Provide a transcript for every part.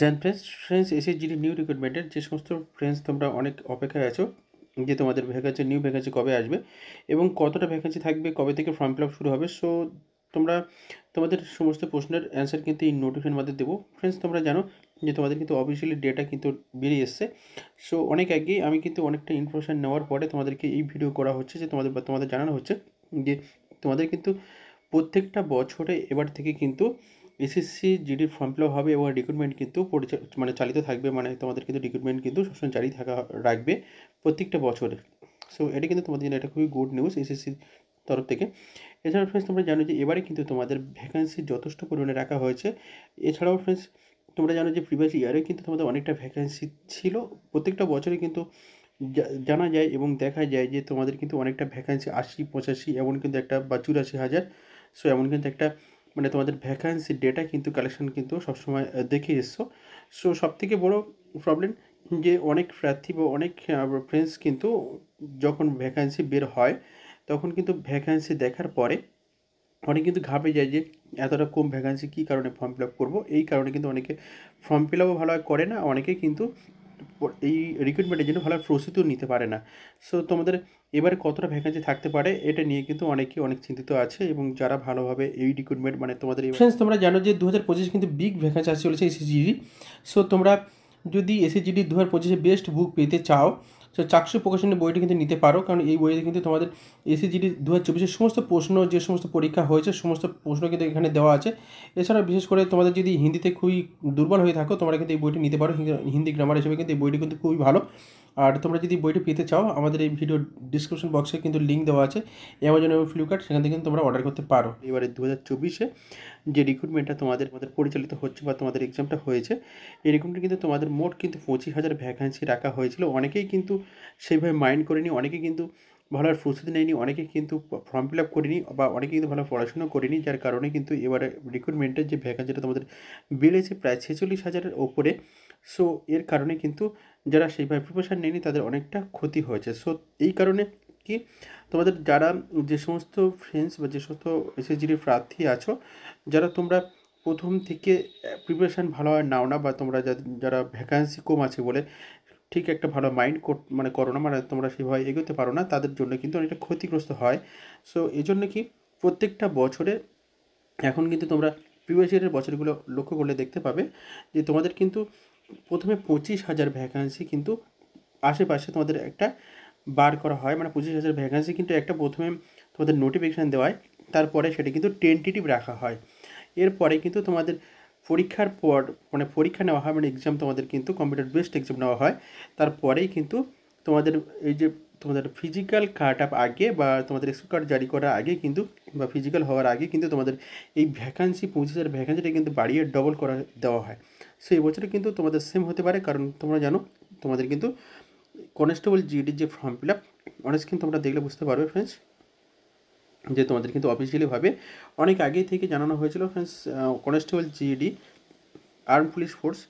Gen friends এসে যিনি new রিক্রুটমেন্টের যে সমস্ত ফ্রেন্ডস তোমরা অনেক অপেক্ষায় আছো যে তোমাদের ভ্যাকান্সি নিউ ভ্যাকান্সি কবে আসবে এবং কতটা ভ্যাকান্সি থাকবে কবে থেকে ফর্ম ফিল আপ শুরু হবে সো তোমরা তোমাদের সমস্ত প্রশ্নের অ্যান্সার কিন্তু এই নোটিফিকেশন মধ্যে দেবো ফ্রেন্ডস তোমরা জানো যে তোমাদের কিন্তু অফিসিয়ালি ডেটা কিন্তু বেরিয়ে এসছে সো অনেক আগেই আমি কিন্তু অনেকটা ইনফরমেশান নেওয়ার পরে তোমাদেরকে এই ভিডিও করা হচ্ছে যে তোমাদের তোমাদের জানানো হচ্ছে যে তোমাদের কিন্তু প্রত্যেকটা বছরে এবার থেকে কিন্তু এসএসসি জিডির ফর্ম ফিল হবে এবং রিক্রুটমেন্ট কিন্তু মানে চালিত থাকবে মানে তোমাদের কিন্তু রিক্রুটমেন্ট কিন্তু সবসময় জারি থাকা রাখবে প্রত্যেকটা বছরে সো এটা কিন্তু তোমাদের জন্য এটা খুবই গুড নিউজ এসএসসি তরফ থেকে এছাড়াও ফ্রেন্ডস তোমরা জানো যে এবারে কিন্তু তোমাদের ভ্যাকান্সি যথেষ্ট পরিমাণে রাখা হয়েছে এছাড়াও ফ্রেন্ডস তোমরা জানো যে প্রিভিয়াস ইয়ারে কিন্তু তোমাদের অনেকটা ভ্যাকান্সি ছিল প্রত্যেকটা বছরে কিন্তু জানা যায় এবং দেখা যায় যে তোমাদের কিন্তু অনেকটা ভ্যাকান্সি আশি পঁচাশি এমন কিন্তু একটা বা চুরাশি হাজার সো এমন কিন্তু একটা মানে তোমাদের ভ্যাকান্সি ডেটা কিন্তু কালেকশন কিন্তু সবসময় দেখে এসছো সো সব থেকে বড়ো প্রবলেম যে অনেক প্রার্থী বা অনেক ফ্রেন্ডস কিন্তু যখন ভ্যাকান্সি বের হয় তখন কিন্তু ভ্যাকান্সি দেখার পরে অনেকে কিন্তু ঘাবে যায় যে এতটা কম ভ্যাকান্সি কী কারণে ফর্ম ফিল আপ করবো এই কারণে কিন্তু অনেকে ফর্ম ফিল আপও ভালো করে না অনেকে কিন্তু এই রিক্রুটমেন্টের জন্য ভালো প্রস্তুতিও নিতে পারে না সো তোমাদের এবারে কতটা ভ্যাকেন্সি থাকতে পারে এটা নিয়ে কিন্তু অনেকে অনেক চিন্তিত আছে এবং যারা ভালোভাবে এই রিক্রুটমেন্ট মানে তোমাদের ফ্রেন্ডস তোমরা জানো যে দু হাজার পঁচিশে কিন্তু বিগ ভ্যাকেন্সি আসছে চলেছে এসএসজিডি সো তোমরা যদি এসএসজিডি দু হাজার পঁচিশে বেস্ট বুক পেতে চাও সো চাকসু প্রকাশনের বইটি কিন্তু নিতে পারো কারণ এই বইতে কিন্তু তোমাদের এসিজিডি দু হাজার চব্বিশের সমস্ত প্রশ্ন যে সমস্ত পরীক্ষা হয়েছে সমস্ত প্রশ্ন কিন্তু এখানে দেওয়া আছে এছাড়া বিশেষ করে তোমাদের যদি হিন্দিতে খুবই দুর্বল হয়ে থাকো তোমরা কিন্তু এই বইটি নিতে পারো হিন্দি গ্রামার হিসেবে কিন্তু এই বইটি কিন্তু খুবই ভালো আর তোমরা যদি বইটা পেতে চাও আমাদের এই ভিডিও ডিসক্রিপশন বক্সে কিন্তু লিঙ্ক দেওয়া আছে অ্যামাজন এবং ফ্লিপকার্ট সেখান থেকে কিন্তু তোমরা অর্ডার করতে পারো এবারে দু হাজার চব্বিশে যে রিক্রুটমেন্টটা তোমাদের আমাদের পরিচালিত হচ্ছে বা তোমাদের এক্সামটা হয়েছে এই রিক্রুটমেন্ট কিন্তু তোমাদের মোট কিন্তু পঁচিশ হাজার ভ্যাকান্সি রাখা হয়েছিল অনেকেই কিন্তু সেইভাবে মাইন্ড করেনি অনেকেই কিন্তু ভালো আর প্রস্তুতি নেয়নি অনেকে কিন্তু ফর্ম ফিল আপ করিনি বা অনেকে কিন্তু ভালো পড়াশুনো করিনি যার কারণে কিন্তু এবারে রিক্রুটমেন্টের যে ভ্যাকান্সিটা তোমাদের বেড়েছে প্রায় ছেচল্লিশ হাজারের ওপরে সো এর কারণে কিন্তু যারা সেইভাবে প্রিপারেশান নেয়নি তাদের অনেকটা ক্ষতি হয়েছে সো এই কারণে কি তোমাদের যারা যে সমস্ত ফ্রেন্ডস বা যে সমস্ত এসএসজির প্রার্থী আছো যারা তোমরা প্রথম থেকে প্রিপারেশান ভালোভাবে নাও না বা তোমরা যারা ভ্যাকান্সি কম আছে বলে ঠিক একটা ভালো মাইন্ড মানে করো না মানে তোমরা সেভাবে এগোতে পারো না তাদের জন্য কিন্তু অনেকটা ক্ষতিগ্রস্ত হয় সো এই জন্য কি প্রত্যেকটা বছরে এখন কিন্তু তোমরা প্রিভিয়াস ইয়ারের বছরগুলো লক্ষ্য করলে দেখতে পাবে যে তোমাদের কিন্তু প্রথমে পঁচিশ হাজার ভ্যাকান্সি কিন্তু আশেপাশে তোমাদের একটা বার করা হয় মানে পঁচিশ হাজার ভ্যাকান্সি কিন্তু একটা প্রথমে তোমাদের নোটিফিকেশান দেওয়ায় তারপরে সেটা কিন্তু টেন্টেটিভ রাখা হয় এরপরে কিন্তু তোমাদের পরীক্ষার পর মানে পরীক্ষা নেওয়া হয় মানে এক্সাম তোমাদের কিন্তু কম্পিউটার বেসড এক্সাম নেওয়া হয় তারপরেই কিন্তু তোমাদের এই যে তোমাদের ফিজিক্যাল কাট আপ আগে বা তোমাদের স্কুল কার্ড জারি করার আগে কিন্তু বা ফিজিক্যাল হওয়ার আগে কিন্তু তোমাদের এই ভ্যাকান্সি পঁচিশ হাজার ভ্যাকান্সিটা কিন্তু বাড়িয়ে ডবল করা দেওয়া হয় সেই বছরে কিন্তু তোমাদের সেম হতে পারে কারণ তোমরা জানো তোমাদের কিন্তু কনস্টেবল জিডির যে ফর্ম ফিল আপ অনেক কিন্তু তোমরা দেখলে বুঝতে পারবে ফ্রেন্ডস যে তোমাদের কিন্তু অফিসিয়ালিভাবে অনেক আগে থেকে জানানো হয়েছিল friends constable GD arm police force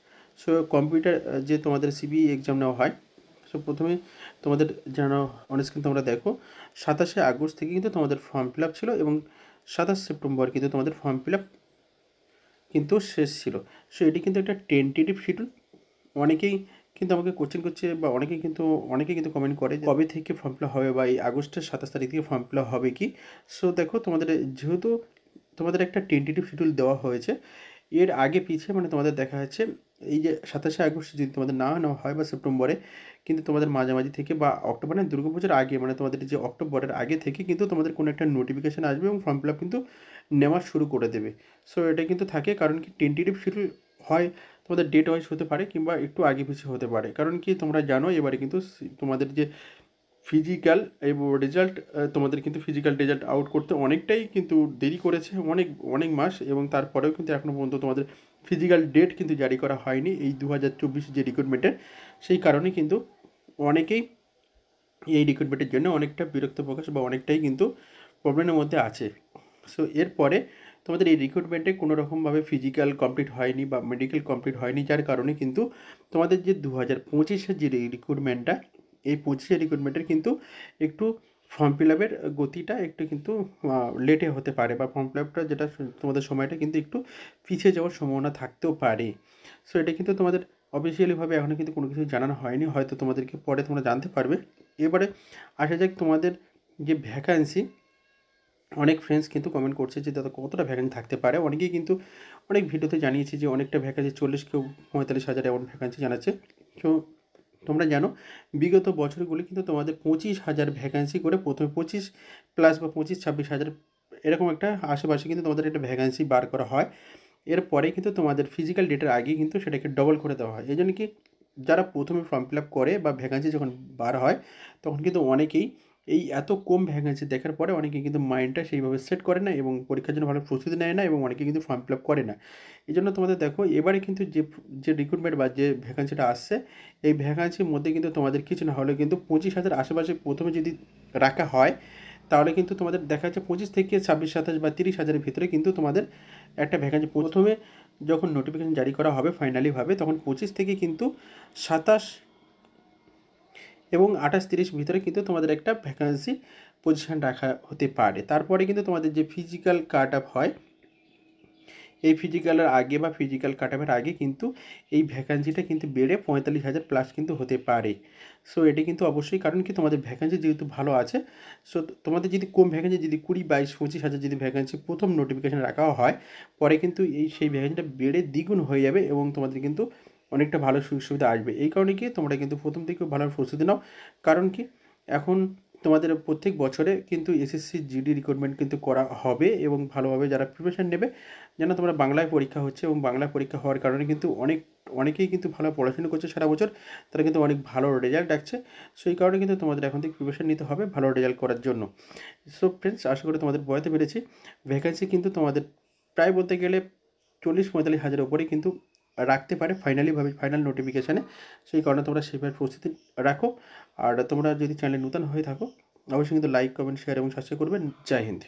so computer যে তোমাদের সিবি এক্সাম e নেওয়া হয় সো প্রথমে তোমাদের জানো অনেক কিন্তু তোমরা দেখো সাতাশে আগস্ট থেকে কিন্তু তোমাদের ফর্ম ফিল আপ ছিল এবং সাতাশ সেপ্টেম্বর কিন্তু তোমাদের ফর্ম ফিল আপ কিন্তু শেষ ছিল সো এটি কিন্তু একটা টেন্টেটিভ শিডিউল অনেকেই কিন্তু আমাকে কোচিং করছে বা অনেকে কিন্তু অনেকে কিন্তু কমেন্ট করে কবে থেকে ফর্ম ফিল হবে বা এই আগস্টের সাতাশ তারিখ থেকে ফর্ম ফিল হবে কি সো দেখো তোমাদের যেহেতু তোমাদের একটা টেন্টেটিভ শিডিউল দেওয়া হয়েছে এর আগে পিছিয়ে মানে তোমাদের দেখা যাচ্ছে এই যে সাতাশে আগস্ট যদি তোমাদের না নেওয়া হয় বা সেপ্টেম্বরে কিন্তু তোমাদের মাঝামাঝি থেকে বা অক্টোবর মানে দুর্গাপুজোর আগে মানে তোমাদের যে অক্টোবরের আগে থেকে কিন্তু তোমাদের কোনো একটা নোটিফিকেশান আসবে এবং ফর্ম ফিল আপ কিন্তু নেওয়া শুরু করে দেবে সো এটা কিন্তু থাকে কারণ কি টেন্টেটিভ শিডিউল হয় তোমাদের ডেট ওয়াইজ হতে পারে কিংবা একটু আগে পিছিয়ে হতে পারে কারণ কি তোমরা জানো এবারে কিন্তু তোমাদের যে ফিজিক্যাল এবং রেজাল্ট তোমাদের কিন্তু ফিজিক্যাল রেজাল্ট আউট করতে অনেকটাই কিন্তু দেরি করেছে অনেক অনেক মাস এবং তারপরেও কিন্তু এখনও পর্যন্ত তোমাদের ফিজিক্যাল ডেট কিন্তু জারি করা হয়নি এই দু হাজার চব্বিশ যে রিক্রুটমেন্টের সেই কারণে কিন্তু অনেকেই এই রিক্রুটমেন্টের জন্য অনেকটা বিরক্ত প্রকাশ বা অনেকটাই কিন্তু প্রবলেমের মধ্যে আছে সো এরপরে তোমাদের এই রিক্রুটমেন্টে কোনো রকমভাবে ফিজিক্যাল কমপ্লিট হয়নি বা মেডিকেল কমপ্লিট হয়নি যার কারণে কিন্তু তোমাদের যে দু হাজার পঁচিশের যে রিক্রুটমেন্টটা এই পঁচিশে রিক্রুটমেন্টের কিন্তু একটু ফর্ম ফিল আপের গতিটা একটু কিন্তু লেটে হতে পারে বা ফর্ম ফিল আপটা যেটা তোমাদের সময়টা কিন্তু একটু পিছিয়ে যাওয়ার সম্ভাবনা থাকতেও পারে সো এটা কিন্তু তোমাদের অফিসিয়ালিভাবে এখনও কিন্তু কোনো কিছু জানানো হয়নি হয়তো তোমাদেরকে পরে তোমরা জানতে পারবে এবারে আসা যাক তোমাদের যে ভ্যাকান্সি অনেক ফ্রেন্ডস কিন্তু কমেন্ট করছে যে দাদা কতটা ভ্যাকান্সি থাকতে পারে অনেকেই কিন্তু অনেক ভিডিওতে জানিয়েছি যে অনেকটা ভ্যাকান্সি চল্লিশ কেউ পঁয়তাল্লিশ হাজার এমন ভ্যাকান্সি জানাচ্ছে তো তোমরা জানো বিগত বছরগুলি কিন্তু তোমাদের পঁচিশ হাজার ভ্যাকান্সি করে প্রথমে পঁচিশ প্লাস বা পঁচিশ ছাব্বিশ হাজার এরকম একটা আশেপাশে কিন্তু তোমাদের একটা ভ্যাকান্সি বার করা হয় এরপরে কিন্তু তোমাদের ফিজিক্যাল ডেটের আগে কিন্তু সেটাকে ডবল করে দেওয়া হয় এই জন্য কি যারা প্রথমে ফর্ম ফিল আপ করে বা ভ্যাকান্সি যখন বার হয় তখন কিন্তু অনেকেই এই এত কম ভ্যাকেন্সি দেখার পরে অনেকে কিন্তু মাইন্ডটা সেইভাবে সেট করে না এবং পরীক্ষার জন্য ভালো প্রস্তুতি নেয় না এবং অনেকে কিন্তু ফর্ম ফিল আপ করে না এই জন্য তোমাদের দেখো এবারে কিন্তু যে যে রিক্রুটমেন্ট বা যে ভ্যাকান্সিটা আসছে এই ভ্যাকান্সির মধ্যে কিন্তু তোমাদের কিছু না হলে কিন্তু পঁচিশ হাজার আশেপাশে প্রথমে যদি রাখা হয় তাহলে কিন্তু তোমাদের দেখা যাচ্ছে পঁচিশ থেকে ছাব্বিশ সাতাশ বা তিরিশ হাজারের ভিতরে কিন্তু তোমাদের একটা ভ্যাকান্সি প্রথমে যখন নোটিফিকেশান জারি করা হবে ফাইনালিভাবে তখন পঁচিশ থেকে কিন্তু সাতাশ এবং আঠাশ তিরিশ ভিতরে কিন্তু তোমাদের একটা ভ্যাকান্সি পজিশান রাখা হতে পারে তারপরে কিন্তু তোমাদের যে ফিজিক্যাল কাট আপ হয় এই ফিজিক্যালের আগে বা ফিজিক্যাল কাট আপের আগে কিন্তু এই ভ্যাকান্সিটা কিন্তু বেড়ে পঁয়তাল্লিশ হাজার প্লাস কিন্তু হতে পারে সো এটা কিন্তু অবশ্যই কারণ কি তোমাদের ভ্যাকান্সি যেহেতু ভালো আছে সো তোমাদের যদি কম ভ্যাকান্সি যদি কুড়ি বাইশ পঁচিশ হাজার যদি ভ্যাকান্সি প্রথম নোটিফিকেশান রাখা হয় পরে কিন্তু এই সেই ভ্যাকান্সিটা বেড়ে দ্বিগুণ হয়ে যাবে এবং তোমাদের কিন্তু অনেকটা ভালো সুযোগ সুবিধা আসবে এই কারণে কি তোমরা কিন্তু প্রথম থেকে ভালো প্রস্তুতি নাও কারণ কি এখন তোমাদের প্রত্যেক বছরে কিন্তু এসএসসি জিডি রিক্রুটমেন্ট কিন্তু করা হবে এবং ভালোভাবে যারা প্রিপারেশান নেবে যেন তোমরা বাংলায় পরীক্ষা হচ্ছে এবং বাংলায় পরীক্ষা হওয়ার কারণে কিন্তু অনেক অনেকেই কিন্তু ভালো পড়াশোনা করছে সারা বছর তারা কিন্তু অনেক ভালো রেজাল্ট ডাকছে সো এই কারণে কিন্তু তোমাদের এখন থেকে প্রিপারেশান নিতে হবে ভালো রেজাল্ট করার জন্য সো ফ্রেন্ডস আশা করি তোমাদের বয়তে পেরেছি ভ্যাকেন্সি কিন্তু তোমাদের প্রায় বলতে গেলে চল্লিশ পঁয়তাল্লিশ হাজারের উপরে কিন্তু রাখতে পারে ফাইনালিভাবে ফাইনাল নোটিফিকেশানে সেই কারণে তোমরা সেইভাবে প্রস্তুতি রাখো আর তোমরা যদি চ্যানেলে নূতন হয়ে থাকো অবশ্যই কিন্তু লাইক কমেন্ট শেয়ার এবং সাবস্ক্রাইব করবেন জয় হিন্দ